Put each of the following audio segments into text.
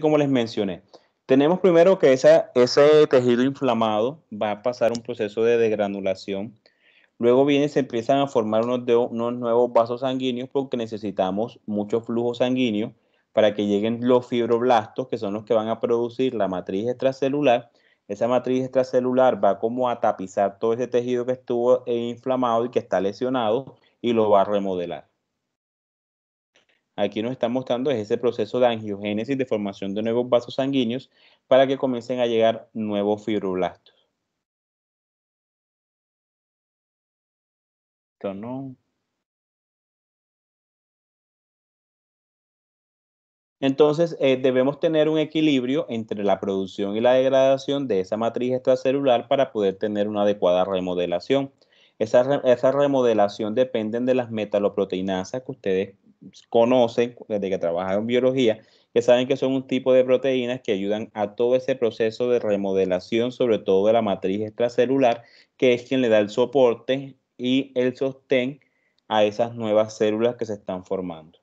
como les mencioné, tenemos primero que ese tejido inflamado va a pasar un proceso de degranulación. Luego viene, se empiezan a formar unos, unos nuevos vasos sanguíneos porque necesitamos mucho flujo sanguíneo para que lleguen los fibroblastos, que son los que van a producir la matriz extracelular. Esa matriz extracelular va como a tapizar todo ese tejido que estuvo eh, inflamado y que está lesionado y lo va a remodelar. Aquí nos está mostrando ese proceso de angiogénesis, de formación de nuevos vasos sanguíneos para que comiencen a llegar nuevos fibroblastos. Entonces, eh, debemos tener un equilibrio entre la producción y la degradación de esa matriz extracelular para poder tener una adecuada remodelación. Esa, esa remodelación depende de las metaloproteinasas que ustedes conocen desde que trabajan en biología, que saben que son un tipo de proteínas que ayudan a todo ese proceso de remodelación, sobre todo de la matriz extracelular, que es quien le da el soporte y el sostén a esas nuevas células que se están formando.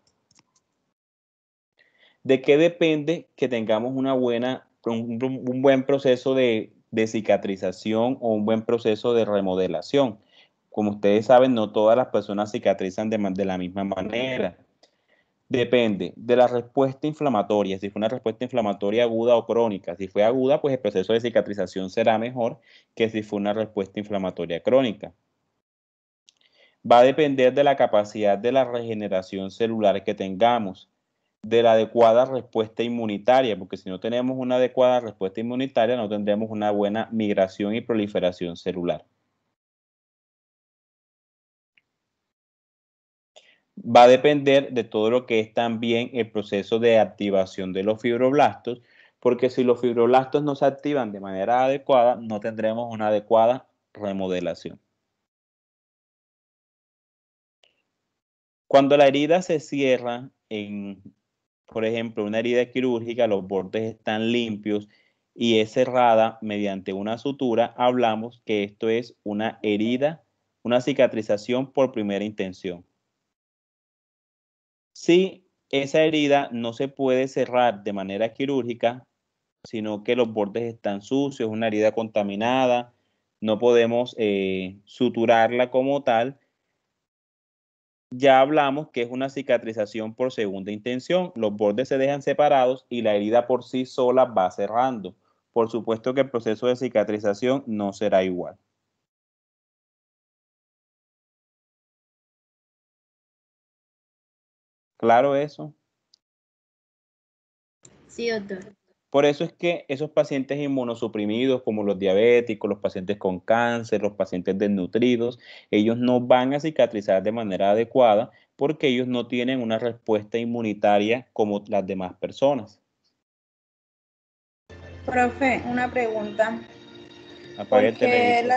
¿De qué depende que tengamos una buena, un, buen proceso de, cicatrización o un buen proceso de remodelación? Como ustedes saben, no todas las personas cicatrizan de, de la misma manera Depende de la respuesta inflamatoria, si fue una respuesta inflamatoria aguda o crónica. Si fue aguda, pues el proceso de cicatrización será mejor que si fue una respuesta inflamatoria crónica. Va a depender de la capacidad de la regeneración celular que tengamos, de la adecuada respuesta inmunitaria, porque si no tenemos una adecuada respuesta inmunitaria, no tendremos una buena migración y proliferación celular. va a depender de todo lo que es también el proceso de activación de los fibroblastos, porque si los fibroblastos no se activan de manera adecuada, no tendremos una adecuada remodelación. Cuando la herida se cierra en, por ejemplo, una herida quirúrgica, los bordes están limpios y es cerrada mediante una sutura, hablamos que esto es una herida, una cicatrización por primera intención si esa herida no se puede cerrar de manera quirúrgica, sino que los bordes están sucios, es una herida contaminada, no podemos eh, suturarla como tal. Ya hablamos que es una cicatrización por segunda intención, los bordes se dejan separados y la herida por sí sola va cerrando. Por supuesto que el proceso de cicatrización no será igual. ¿Claro eso? Sí, doctor. Por eso es que esos pacientes inmunosuprimidos, como los diabéticos, los pacientes con cáncer, los pacientes desnutridos, ellos no van a cicatrizar de manera adecuada porque ellos no tienen una respuesta inmunitaria como las demás personas. Profe, una pregunta. ¿Por qué,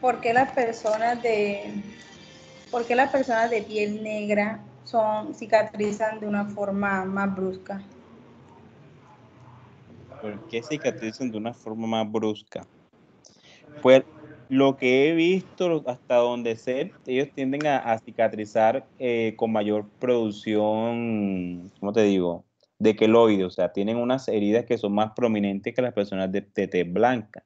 ¿Por qué, las personas de, ¿Por qué las personas de piel negra son cicatrizan de una forma más brusca. ¿Por qué cicatrizan de una forma más brusca? Pues lo que he visto hasta donde sé, ellos tienden a, cicatrizar eh, con mayor producción, ¿cómo te digo? De queloide, o sea, tienen unas heridas que son más prominentes que las personas de, TT blanca.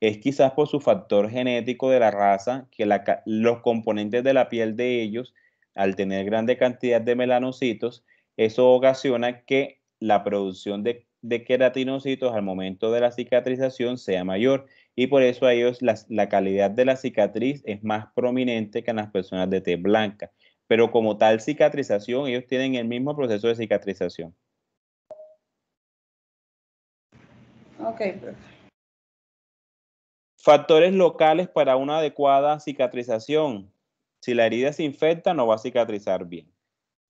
Es quizás por su factor genético de la raza que los componentes de la piel de ellos al tener grande cantidad de melanocitos, eso ocasiona que la producción de, queratinocitos al momento de la cicatrización sea mayor y por eso a ellos la, calidad de la cicatriz es más prominente que en las personas de té blanca. Pero como tal cicatrización, ellos tienen el mismo proceso de cicatrización. Ok, Factores locales para una adecuada cicatrización. Si la herida se infecta, no va a cicatrizar bien.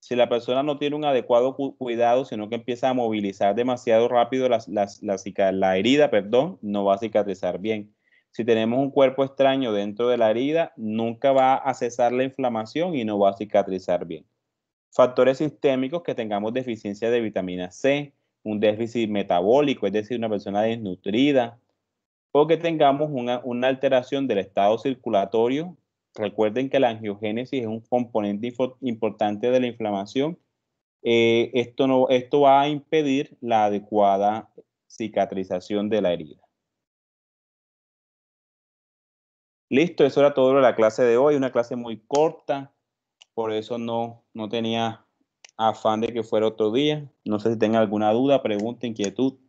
Si la persona no tiene un adecuado cuidado, sino que empieza a movilizar demasiado rápido la, la, herida, perdón, no va a cicatrizar bien. Si tenemos un cuerpo extraño dentro de la herida, nunca va a cesar la inflamación y no va a cicatrizar bien. Factores sistémicos que tengamos deficiencia de vitamina C, un déficit metabólico, es decir, una persona desnutrida, o que tengamos una alteración del estado circulatorio Recuerden que la angiogénesis es un componente importante de la inflamación. Eh, esto, esto va a impedir la adecuada cicatrización de la herida. Listo, eso era todo de la clase de hoy, una clase muy corta, por eso no, no tenía afán de que fuera otro día. No sé si tengan alguna duda, pregunta, inquietud.